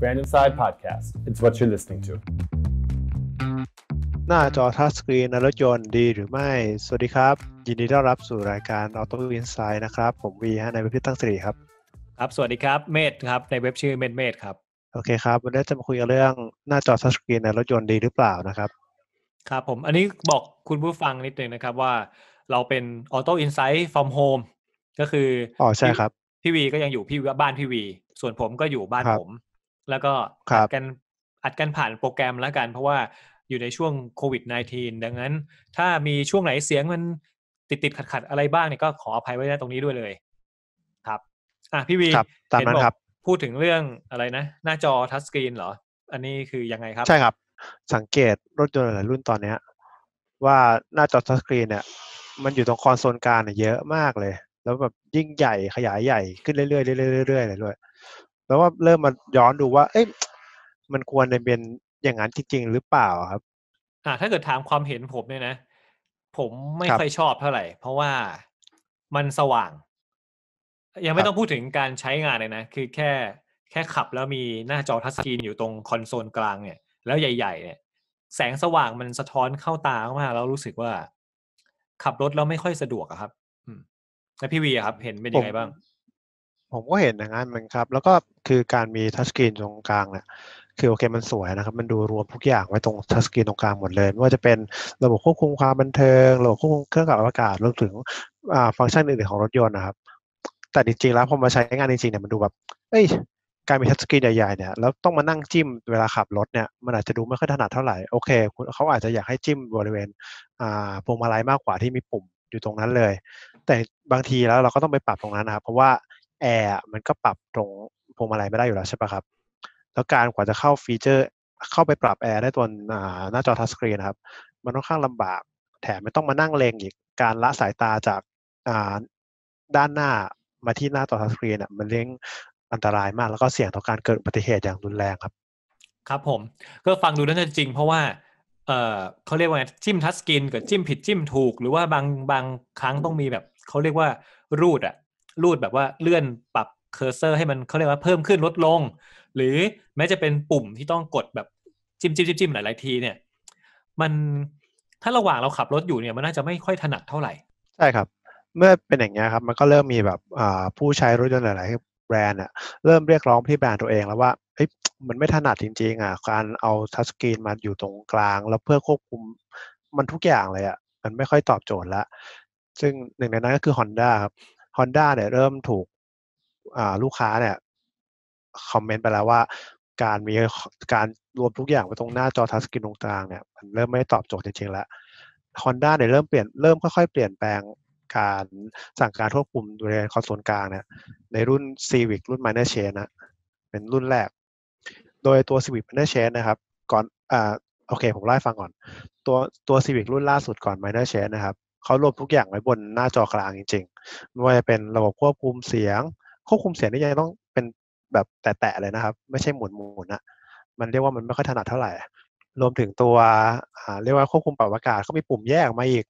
Brand Inside Podcast it's what you're listening to หน้าจอทัชสกรีนรถยนต์ดีหรือไม่ สวัสดีครับ ยินดีต้อนรับสู่รายการ Auto Insight นะครับ ผมวีฮะในเว็บพิ่ตั้งสีรครับ ครับ สวัสดีครับ เมธครับ ในเว็บชื่อเมธเมธครับ โอเคครับ วันนี้จะมาคุยกันเรื่องหน้าจอทัชสกรีนในรถยนต์ดีหรือเปล่านะครับ ครับผม อันนี้บอกคุณผู้ฟังนิดนึงนะครับว่าเราเป็น Auto Insight from home ก็คือ อ๋อ ใช่ครับ พี่วีก็ยังอยู่พี่บ้านพี่วี ส่วนผมก็อยู่บ้านผมแล้วก็อัดกันอัดกันผ่านโปรแกรมแล้วกันเพราะว่าอยู่ในช่วงโควิด -19 ดังนั้นถ้ามีช่วงไหนเสียงมันติดติดขัดขัดอะไรบ้างเนี่ยก็ขออภัยไว้นตรงนี้ด้วยเลย ครับ อ่ะพี่วีเห็นบอกพูดถึงเรื่องอะไรนะ หน้าจอทัชสกรีนเหรอ อันนี้คือยังไงครับ ใช่ครับ สังเกตรถยนต์หลายรุ่นตอนเนี้ยว่าหน้าจอทัชสกรีนเนี่ยมันอยู่ตรงคอนโซลกลางเยเยอะมากเลย แล้วแบบยิ่งใหญ่ขยายใหญ่ขึ้นเรื่อยๆเรื่อยๆเรื่อยๆเลยด้วยแล้วว่าเริ่มมาย้อนดูว่า เอ๊ะ มันควรจะเป็นอย่างนั้นจริงๆหรือเปล่าครับ อ่า ถ้าเกิดถามความเห็นผมเนี่ยนะผมไม่ค่อยชอบเท่าไหร่เพราะว่ามันสว่างยังไม่ต้องพูดถึงการใช้งานเลยนะคือแค่แค่ขับแล้วมีหน้าจอทัชสกรีนอยู่ตรงคอนโซลกลางเนี่ย แล้วใหญ่ ๆ เนี่ยแสงสว่างมันสะท้อนเข้าตามากแล้วรู้สึกว่า ขับรถแล้วไม่ค่อยสะดวกครับแล้วพี่วีครับ เห็นเป็นยังไงบ้างผมก็เห็นอย่างนั้นมันครับ แล้วก็คือการมีทัชสกรีนตรงกลางเนี่ยคือโอเคมันสวยนะครับมันดูรวมทุกอย่างไว้ตรงทัชสกรีนตรงกลางหมดเลยไม่ว่าจะเป็นระบบควบคุมความบันเทิงระบบควบคุมเครื่องกับอากาศรวมถึงฟังก์ชันอื่นๆของรถยนต์นะครับ แต่จริงๆแล้วพอมาใช้งานจริงๆเนี่ยมันดูแบบเอ้ยการมีทัชสกรีนใหญ่ๆเนี่ยแล้วต้องมานั่งจิ้มเวลาขับรถเนี่ยมันอาจจะดูไม่ค่อยถนัดเท่าไหร่โอเค เขาอาจจะอยากให้จิ้มบริเวณพวงมาลัยมากกว่าที่มีปุ่มอยู่ตรงนั้นเลย แต่บางทีแล้วเราก็ต้องไปปรับตรงนั้นนะครับเพราะว่าแอร์มันก็ปรับตรงพวงมาลัยไม่ได้อยู่แล้วใช่ปะครับ แล้วการกว่าจะเข้าฟีเจอร์เข้าไปปรับแอร์ได้ตัวหน้าจอทัชสกรีนครับมันค่อนข้างลำบาก แถมไม่ต้องมานั่งเลงอีกการละสายตาจากด้านหน้ามาที่หน้าจอทัชสกรีนมันเลี้ยงอันตรายมากแล้วก็เสี่ยงต่อการเกิดอุบัติเหตุอย่างรุนแรงครับ ครับผมก็ฟังดูแล้วจริง เพราะว่าเออเขาเรียกว่าจิ้มทัชสกรีนกับจิ้มผิดจิ้มถูกหรือว่าบางบางครั้งต้องมีแบบเขาเรียกว่ารูดอะรูดแบบว่าเลื่อนปรับเคอร์เซอร์ให้มันเขาเรียกว่าเพิ่มขึ้นลดลง หรือแม้จะเป็นปุ่มที่ต้องกดแบบ จิ้มจิ้มจิ้มหลายหลายทีเนี่ยมันถ้าระหว่างเราขับรถอยู่เนี่ยมันน่าจะไม่ค่อยถนัดเท่าไหร่ ใช่ครับ เมื่อเป็นอย่างนี้ครับมันก็เริ่มมีแบบผู้ใช้รถยนต์หลายๆแบรนด์อะเริ่มเรียกร้องที่แบรนด์ตัวเองแล้วว่าเฮ้ยมันไม่ถนัดจริงๆอ่ะการเอาทัชสกรีนมาอยู่ตรงกลางแล้วเพื่อควบคุมมันทุกอย่างเลยอ่ะมันไม่ค่อยตอบโจทย์ละซึ่งหนึ่งในนั้นก็คือ Honda ครับฮอนด้าเนี่ยเริ่มถูกลูกค้าเนี่ยคอมเมนต์ไปแล้วว่า การมีการรวมทุกอย่างไว้ตรงหน้าจอทัชสกรีนตรงกลางเนี่ยมันเริ่มไม่ตอบโจทย์จริงๆแล้วฮอนด้าเนี่ยเริ่มเปลี่ยนเริ่มค่อยๆเปลี่ยนแปลงการสั่งการควบคุมบริเคอนโซลกลางเนี่ยในรุ่น Civic รุ่น Minor Chain นะเป็นรุ่นแรก โดยตัว Civic Minor Chain นะครับก่อนอ่าโอเค ผมไล่ฟังก่อน ตัวตัว Civic รุ่นล่าสุดก่อน Minor Chain นะครับเขารวมทุกอย่างไว้บนหน้าจอกลางจริงๆไม่ว่าจะเป็นระบบควบคุมเสียง ควบคุมเสียงนี่ยังต้องเป็นแบบแตะๆเลยนะครับ ไม่ใช่หมุนหมุนอะมันเรียกว่ามันไม่ค่อยถนัดเท่าไหร่ รวมถึงตัวเรียกว่าควบคุมปรับอากาศเขามีปุ่มแยกมาอีก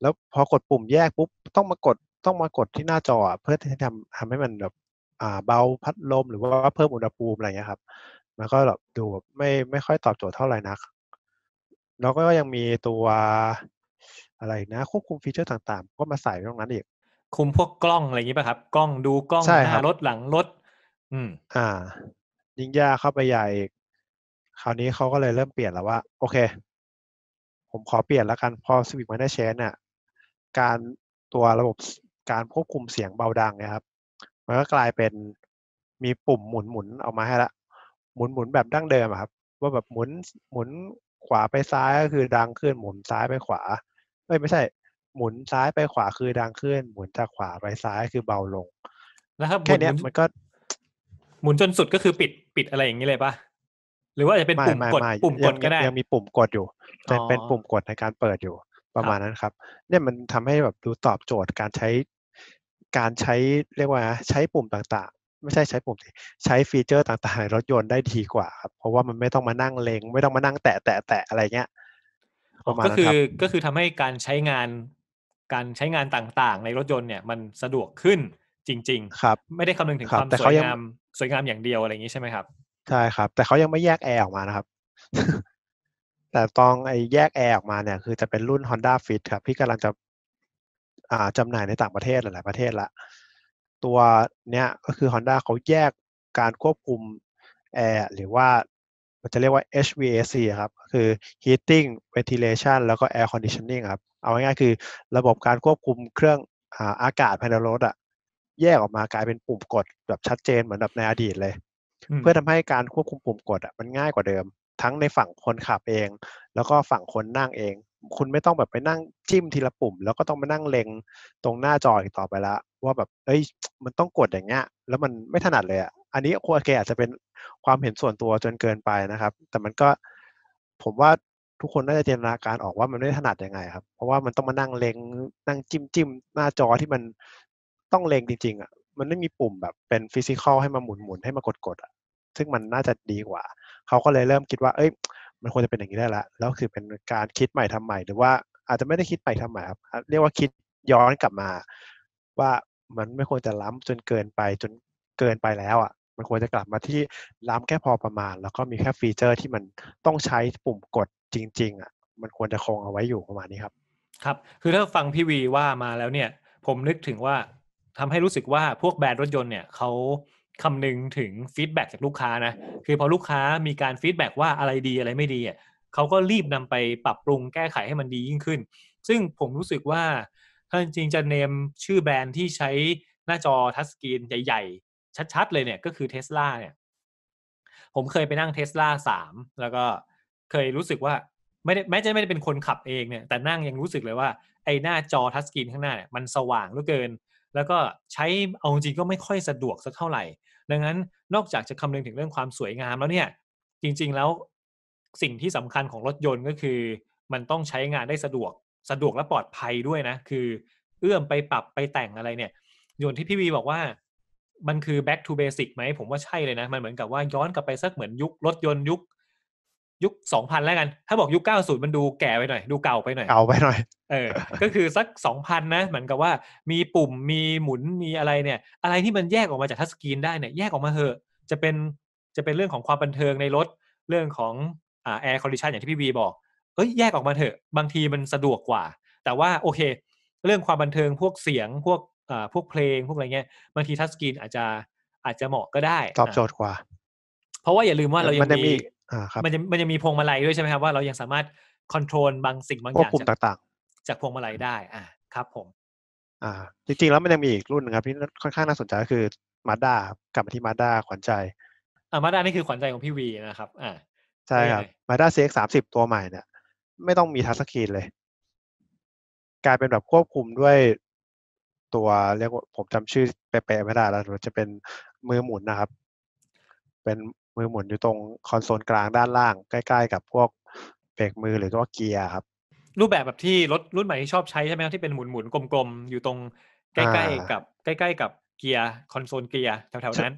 แล้วพอกดปุ่มแยกปุ๊บ ต้องมากดต้องมากดที่หน้าจอเพื่อที่จะทำทำให้มันแบบเบาพัดลมหรือว่าเพิ่มอุณหภูมิอะไรเงี้ยครับ มันก็แบบดูไม่ไม่ค่อยตอบโจทย์เท่าไหร่นักแล้วก็ยังมีตัวอะไรนะ ควบคุมฟีเจอร์ต่างๆ ก็มาใส่ตรงนั้นอีก คุมพวกกล้องอะไรอย่างนี้ป่ะครับ กล้องดูกล้องหน้ารถหลังรถอืม อ่ายิ่งยากเข้าไปใหญ่อีก คราวนี้เขาก็เลยเริ่มเปลี่ยนแล้วว่า โอเค ผมขอเปลี่ยนแล้วกันพอสวิตมาได้เชนเนี่ยการตัวระบบการควบคุมเสียงเบาดังนะครับมันก็กลายเป็นมีปุ่มหมุนหมุนออกมาให้ละ หมุนหมุนแบบดั้งเดิมครับ ว่าแบบหมุนหมุนขวาไปซ้ายก็คือดังขึ้นหมุนซ้ายไปขวาเอ้ยไม่ใช่หมุนซ้ายไปขวาคือดังขึ้นหมุนจากขวาไปซ้ายคือเบาลงนะครับแค่นี้มันก็ หมุนจนสุดก็คือปิดปิดอะไรอย่างนี้เลยปะหรือว่าจะเป็นปุ่มกดปุ่มกดก็ได้ยังมีปุ่มกดอยู่จะเป็นปุ่มกดในการเปิดอยู่ประมาณนั้นครับ เนี่ยมันทำให้แบบดูตอบโจทย์การใช้การใช้เรียกว่าใช้ปุ่มต่างๆ ไม่ใช่ใช้ปุ่ม ใช้ฟีเจอร์ต่างๆในรถยนต์ได้ดีกว่าครับเพราะว่ามันไม่ต้องมานั่งเลงไม่ต้องมานั่งแตะแตะแตะอะไรเงี้ยประมาณก็คือก็คือทำให้การใช้งาน การใช้งานต่างๆในรถยนต์เนี่ย มันสะดวกขึ้นจริง ๆ ครับ ไม่ได้คำนึงถึงความสวยงามสวยงามอย่างเดียวอะไรอย่างนี้ใช่ไหมครับ ใช่ครับ แต่เขายังไม่แยกแอร์ออกมานะครับ แต่ตองไอ้แยกแอร์ออกมาเนี่ย คือจะเป็นรุ่น Honda Fit ครับ พี่กำลังจะอ่าจำหน่ายในต่างประเทศหลายประเทศละตัวเนี้ยก็คือ Honda เขาแยกการควบคุมแอร์หรือว่าันจะเรียกว่า HVAC ครับ คือ Heating Ventilation แล้วก็ Air Conditioning ครับ เอาง่ายๆคือระบบการควบคุมเครื่องอากาศภายในรถอะ แยกออกมากลายเป็นปุ่มกด แบบชัดเจนเหมือนแบบในอดีตเลย เพื่อทำให้การควบคุมปุ่มกดอะมันง่ายกว่าเดิม ทั้งในฝั่งคนขับเอง แล้วก็ฝั่งคนนั่งเอง คุณไม่ต้องแบบไปนั่งจิ้มทีละปุ่ม แล้วก็ต้องมานั่งเล็งตรงหน้าจออีกต่อไปละว่าแบบเอ้ย มันต้องกดอย่างเงี้ย แล้วมันไม่ถนัดเลยอะอันนี้โอเคอาจจะเป็นความเห็นส่วนตัวจนเกินไปนะครับ แต่มันก็ผมว่าทุกคนน่าจะจินตนาการออกว่ามันไม่ถนัดยังไง ครับ เพราะว่ามันต้องมานั่งเล็งนั่งจิ้มจิ้มหน้าจอที่มันต้องเล็งจริงๆอ่ะ มันไม่มีปุ่มแบบเป็นฟิสิกอลให้มาหมุนหมุนให้มากดกดอ่ะ ซึ่งมันน่าจะดีกว่า เขาก็เลยเริ่มคิดว่า เอ้ยมันควรจะเป็นอย่างนี้ได้ละ แล้วคือเป็นการคิดใหม่ทำใหม่หรือว่า อาจจะไม่ได้คิดใหม่ทำใหม่ครับ เรียกว่าคิดย้อนกลับมา ว่ามันไม่ควรจะล้ำจนเกินไปจนเกินไปแล้วอ่ะมันควรจะกลับมาที่ล้ำแค่พอประมาณ แล้วก็มีแค่ฟีเจอร์ที่มันต้องใช้ปุ่มกดจริง ๆอ่ะมันควรจะคงเอาไว้อยู่ประมาณนี้ครับ ครับ คือถ้าฟังพี่วีว่ามาแล้วเนี่ยผมนึกถึงว่าทำให้รู้สึกว่าพวกแบรนด์รถยนต์เนี่ยเขาคำนึงถึงฟีดแบ็จากลูกค้านะคือพอลูกค้ามีการฟีดแบ็ว่าอะไรดีอะไรไม่ดีอ่ะเขาก็รีบนำไปปรับปรุงแก้ไขให้มันดียิ่งขึ้น ซึ่งผมรู้สึกว่า ถ้าจริงจะเนมชื่อแบรนด์ที่ใช้หน้าจอทัชสกรีนใหญ่ชัดๆ เลยเนี่ยก็คือเทสลาเนี่ยผมเคยไปนั่งเทสลาสามแล้วก็เคยรู้สึกว่าไม่ได้แม้จะไม่ได้เป็นคนขับเองเนี่ย แต่นั่งยังรู้สึกเลยว่า ไอ้หน้าจอทัชสกรีนข้างหน้าเนี่ยมันสว่างเหลือเกิน แล้วก็ใช้เอาจริงก็ไม่ค่อยสะดวกสักเท่าไหร่ ดังนั้นนอกจากจะคำนึงถึงเรื่องความสวยงามแล้วเนี่ย จริงๆแล้วสิ่งที่สำคัญของรถยนต์ก็คือ มันต้องใช้งานได้สะดวกสะดวกและปลอดภัยด้วยนะ คือ เอื้อมไปปรับไปแต่งอะไรเนี่ยยนที่พี่วีบอกว่ามันคือ back to basic ไหม ผมว่าใช่เลยนะ มันเหมือนกับว่าย้อนกลับไปสักเหมือนยุค รถยนต์ ยุคยุคสองพันแล้วกัน ถ้าบอกยุคเก้าศูนย์มันดูแก่ไปหน่อย ดูเก่าไปหน่อยเก่าไปหน่อยเออก็คือสักสองพันนะ เหมือนกับว่ามีปุ่มมีหมุนมีอะไรเนี่ย อะไรที่มันแยกออกมาจากทัชสกรีนได้เนี่ยแยกออกมาเถอะ จะเป็นจะเป็นเรื่องของความบันเทิงในรถ เรื่องของอ่าแอร์คอนดิชันอย่างที่พี่บีบอกเอ้ยแยกออกมาเถอะบางทีมันสะดวกกว่า แต่ว่าโอเค เรื่องความบันเทิงพวกเสียงพวกพวกเพลงพวกอะไรเงี้ย บางทีทัชสกรีนอาจจะอาจจะเหมาะก็ได้ตอบโจทย์กว่า เพราะว่าอย่าลืมว่าเรายังมีมันจะมันจะมีพวงมาลัยด้วยใช่ไหมครับ ว่าเรายังสามารถคอนโทรลบางสิ่งบางอย่างต่างๆ จากพวงมาลัยได้ อ่าครับผม อ่า จริงๆ แล้วมันยังมีอีกรุ่นนึงครับที่ค่อนข้างน่าสนใจก็คือมาด้ากลับมาที่มาด้าขวัญใจอ่ามาด้านี่คือขวัญใจของพี่วีนะครับ อ่าใช่ครับมาด้าเซ็กสามสิบตัวใหม่เนี่ยไม่ต้องมีทัชสกรีนเลย กลายเป็นแบบควบคุมด้วยตัวเรียกว่าผมจำชื่อแปลกๆไม่ได้แล้วจะเป็นมือหมุนนะครับ เป็นมือหมุนอยู่ตรงคอนโซลกลางด้านล่าง ใกล้ ๆ กับพวกเบรกมือหรือว่าเกียร์ครับ รูปแบบแบบที่รถรุ่นใหม่ที่ชอบใช้ใช่ไหมครับที่เป็นหมุนๆกลมๆอยู่ตรงใกล้ๆกับใกล้ๆกับเกียร์คอนโซลเกียร์แถวๆนั้น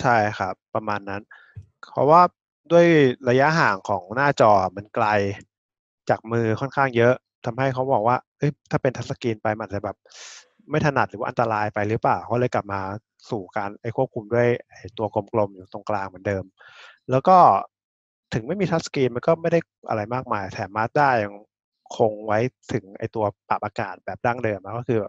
ใช่ครับประมาณนั้น เพราะว่าด้วยระยะห่างของหน้าจอมันไกลจากมือค่อนข้างเยอะ ทำให้เขาบอกว่าถ้าเป็นทัชสกรีนไปมันจะแบบ ไม่ถนัดหรือว่าอันตรายไป หรือเปล่าเขาเลยกลับมาสู่การไอ้ควบคุมด้วยตัวกลมๆอยู่ตรงกลางเหมือนเดิม แล้วก็ถึงไม่มีทัชสกรีนมันก็ไม่ได้อะไรมากมาย แถมมาสด้ยังคงไว้ถึงไอ้ตัวปรับอากาศแบบดั้งเดิมก็คือ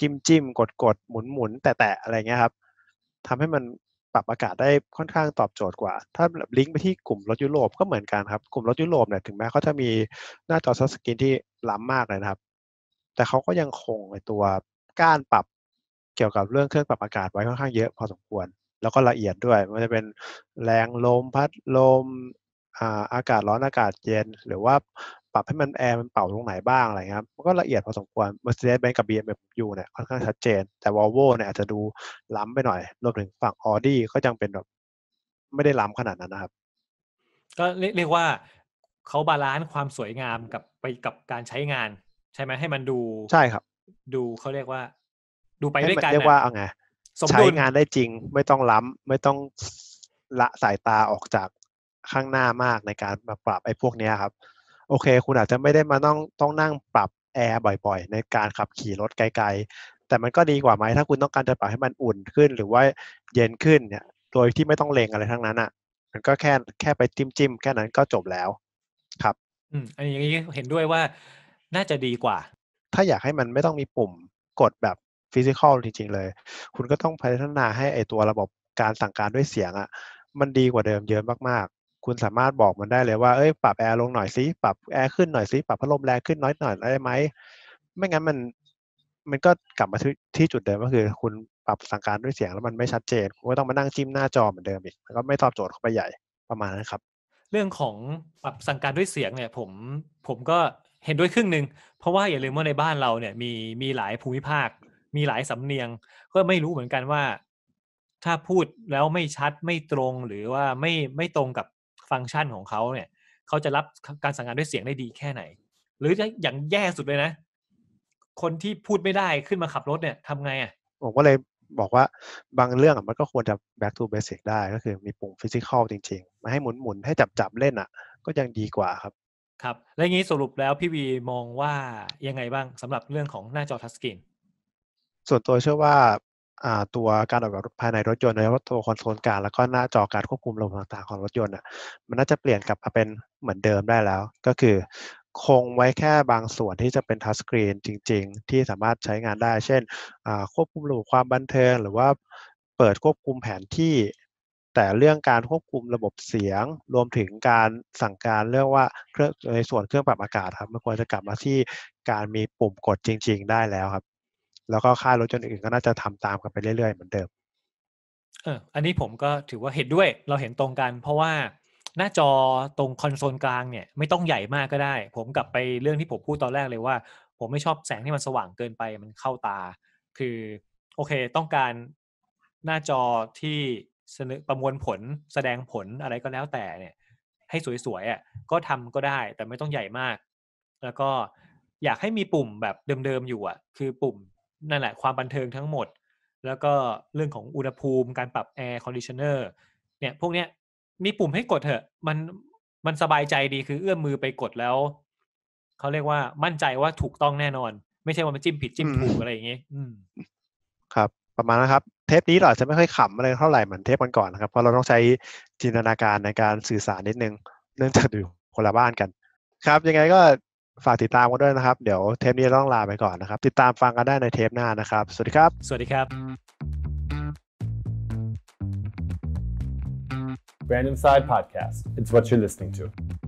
จิ้มจิ้มกดกดหมุนหมุนแตะแตะอะไรเงี้ยครับ ทำให้มันปรับอากาศได้ค่อนข้างตอบโจทย์กว่าถ้าลิงก์ไปที่กลุ่มรถยุโรปก็เหมือนกันครับกลุ่มรถยุโรปเนี่ยถึงแม้เขาจะมีหน้าจอทัชสกรีนที่ล้ำมากเลยนะครับแต่เขาก็ยังคงตัวก้านปรับเกี่ยวกับเรื่องเครื่องปรับอากาศไว้ค่อนข้างเยอะพอสมควรแล้วก็ละเอียดด้วย มันจะเป็นแรงลมพัดลมอากาศร้อนอากาศเย็นหรือว่าปรับให้มันแอร์มันเป่าตรงไหนบ้างอะไรครับมันก็ละเอียดพอสมควร Mercedes-Benz กับ BMW เนี่ยค่อนข้างชัดเจนแต่ Volvo เนี่ยอาจจะดูล้ำไปหน่อยรวมถึงฝั่ง Audi ก็ยังเป็นแบบไม่ได้ล้ำขนาดนั้นนะครับ ก็เรียกว่าเขาบาลานซ์ความสวยงามกับไปกับการใช้งานใช่ไหมให้มันดูใช่ครับ ดูเขาเรียกว่า ดูไปด้วยกันเรียกว่าเอาไงใช้งานได้จริง ไม่ต้องล้ำไม่ต้องละสายตาออกจากข้างหน้ามากในการมาปรับไอ้พวกนี้ครับ โอเค คุณอาจจะไม่ได้มาต้องต้องนั่งปรับแอร์บ่อยๆในการขับ ขี่รถไกลๆแต่มันก็ดีกว่าไหมถ้าคุณต้องการจะปรับให้มันอุ่นขึ้นหรือว่า เย็นขึ้นเนี่ย โดยที่ไม่ต้องเลงอะไรทั้งนั้นอะ่ะ มันก็แค่แค่ไปจิ้มจิ้มแค่นั้นก็จบแล้ว ครับ อืมอันนี้เห็นด้วยว่าน่าจะดีกว่า ถ้าอยากให้มันไม่ต้องมีปุ่มกดแบบฟิสิกอลจริง ๆ เลย คุณก็ต้องพัฒนาให้ไอตัวระบบการสั่งการด้วยเสียงอะ่ะ มันดีกว่าเดิมเยอะมากๆ คุณสามารถบอกมันได้เลยว่า เอ้ย ปรับแอร์ลงหน่อยสิ ปรับแอร์ขึ้นหน่อยสิ ปรับพัดลมแรงขึ้นน้อยหน่อยได้ไหม ไม่งั้นมัน มันก็กลับมาที่จุดเดิมก็คือ คุณปรับสั่งการด้วยเสียงแล้วมันไม่ชัดเจน คุณก็ต้องมานั่งจิ้มหน้าจอเหมือนเดิมอีกแล้วก็ไม่ตอบโจทย์เข้าไปใหญ่ ประมาณนั้นครับ เรื่องของปรับสั่งการด้วยเสียงเนี่ย ผม ผมก็เห็นด้วยครึ่งหนึ่งเพราะว่าอย่าลืมว่าในบ้านเราเนี่ย มีมีหลายภูมิภาค มีหลายสำเนียง ก็ไม่รู้เหมือนกันว่า ถ้าพูดแล้วไม่ชัดไม่ตรงหรือว่าไม่ไม่ตรงกับฟังก์ชันของเขาเนี่ยเขาจะรับการสั่งงานด้วยเสียงได้ดีแค่ไหน หรืออย่างแย่สุดเลยนะ คนที่พูดไม่ได้ขึ้นมาขับรถเนี่ยทำไงอ่ะผมก็เลยบอกว่าบางเรื่องมันก็ควรจะ back to basic ได้ ก็คือมีปุ่มฟิสิกอลจริงๆมาให้หมุนๆให้จับๆเล่นอ่ะก็ยังดีกว่าครับครับและงี้สรุปแล้วพี่วีมองว่ายังไงบ้างสำหรับเรื่องของหน้าจอทัชสกรีนส่วนตัวเชื่อว่าตัวการออกแบบภายในรถยนต์โดยเฉพาะตัวคอนโซลกลางแล้วก็หน้าจอการควบคุมลมต่างๆของรถยนต์อ่ะมันน่าจะเปลี่ยนกลับมาเป็นเหมือนเดิมได้แล้ว ก็คือคงไว้แค่บางส่วนที่จะเป็นทัชสกรีนจริงๆ ที่สามารถใช้งานได้ เช่น ควบคุมระบบความบันเทิง หรือว่าเปิดควบคุมแผนที่แต่เรื่องการควบคุมระบบเสียงรวมถึงการสั่งการเรื่องว่าเครื่องในส่วนเครื่องปรับอากาศครับมันควรจะกลับมาที่การมีปุ่มกดจริง ๆ ได้แล้วครับ แล้วก็ค่ายรถจนอื่นก็น่าจะทำตามกันไปเรื่อยๆ เหมือนเดิมเอออันนี้ผมก็ถือว่าเห็นด้วย เราเห็นตรงกัน เพราะว่าหน้าจอตรงคอนโซลกลาง เนี่ย ไม่ต้องใหญ่มากก็ได้ ผมกลับไปเรื่องที่ผมพูดตอนแรกเลยว่า ผมไม่ชอบแสงที่มันสว่างเกินไปมันเข้าตา คือโอเคต้องการหน้าจอที่เสนอประมวลผลแสดงผลอะไรก็แล้วแต่ เนี่ย ให้สวยๆอ่ะ ก็ทำก็ได้ แต่ไม่ต้องใหญ่มาก แล้วก็อยากให้มีปุ่มแบบเดิมๆอยู่อ่ะ คือปุ่มนั่นแหละความบันเทิงทั้งหมด แล้วก็เรื่องของอุณหภูมิการปรับแอร์คอนดิชเนอร์เนี่ยพวกเนี้ยมีปุ่มให้กดเถอะ มันมันสบายใจดีคือเอื้อมมือไปกดแล้ว เขาเรียกว่ามั่นใจว่าถูกต้องแน่นอน ไม่ใช่ว่ามันจิ้มผิดจิ้มถูกอะไรอย่างเงี้ยครับ ประมาณนะครับเทปนี้เราอจะไม่ค่อยขำอะไรเท่าไหร่เหมือนเทปก่อนนะครับเพราะเราต้องใช้จินตนาการในการสื่อสารนิดนึงเนื่องจากอยู่คนละบ้านกัน ครับยังไงก็ฝากติดตามกันด้วยนะครับเดี๋ยวเทปนี้ต้องลาไปก่อนนะครับติดตามฟังกันได้ในเทปหน้านะครับ สวัสดีครับ สวัสดีครับ Brand o n s i d e Podcast. It's what you're listening to.